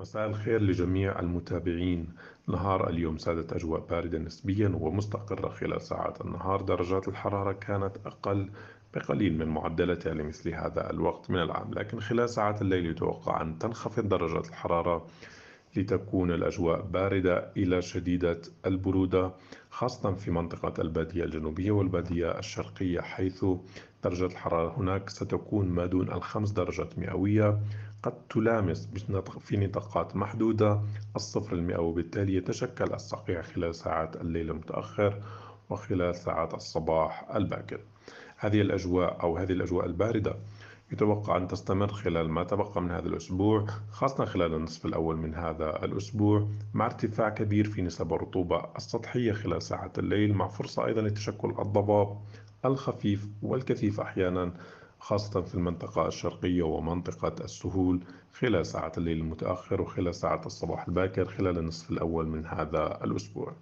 مساء الخير لجميع المتابعين نهار اليوم سادت أجواء باردة نسبيا ومستقرة خلال ساعات النهار درجات الحرارة كانت أقل بقليل من معدلتها لمثل هذا الوقت من العام لكن خلال ساعات الليل يتوقع أن تنخفض درجات الحرارة لتكون الأجواء باردة إلى شديدة البرودة خاصة في منطقة البادية الجنوبية والبادية الشرقية حيث درجة الحرارة هناك ستكون ما دون الخمس درجات مئوية قد تلامس في نطاقات محدودة الصفر المئوي وبالتالي يتشكل الصقيع خلال ساعات الليل المتأخر وخلال ساعات الصباح الباكر هذه الأجواء أو هذه الأجواء الباردة يتوقع أن تستمر خلال ما تبقى من هذا الأسبوع خاصة خلال النصف الأول من هذا الأسبوع مع ارتفاع كبير في نسب الرطوبة السطحية خلال ساعات الليل مع فرصة أيضا لتشكل الضباب الخفيف والكثيف أحيانا خاصة في المنطقة الشرقية ومنطقة السهول خلال ساعة الليل المتأخر وخلال ساعة الصباح الباكر خلال النصف الأول من هذا الأسبوع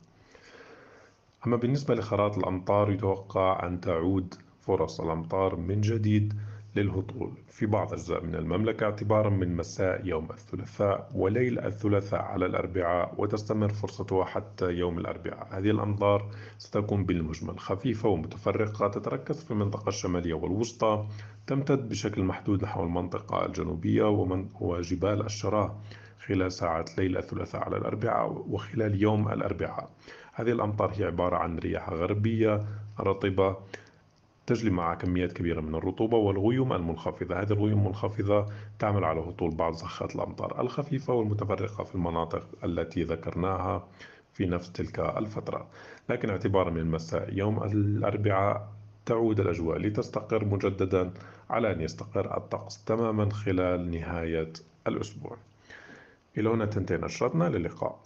أما بالنسبة لخرائط الأمطار يتوقع أن تعود فرص الأمطار من جديد للهطول في بعض أجزاء من المملكة اعتبارا من مساء يوم الثلاثاء وليل الثلاثاء على الأربعاء وتستمر فرصتها حتى يوم الأربعاء هذه الأمطار ستكون بالمجمل خفيفة ومتفرقة تتركز في المنطقة الشمالية والوسطى تمتد بشكل محدود نحو المنطقة الجنوبية ومن وجبال الشراه خلال ساعات ليل الثلاثاء على الأربعاء وخلال يوم الأربعاء هذه الأمطار هي عبارة عن رياح غربية رطبة تجلب معها كميات كبيرة من الرطوبة والغيوم المنخفضة هذه الغيوم المنخفضة تعمل على هطول بعض زخات الأمطار الخفيفة والمتفرقة في المناطق التي ذكرناها في نفس تلك الفترة لكن اعتبارا من المساء يوم الأربعاء تعود الأجواء لتستقر مجددا على أن يستقر الطقس تماما خلال نهاية الأسبوع إلى هنا تنتهي نشرتنا للقاء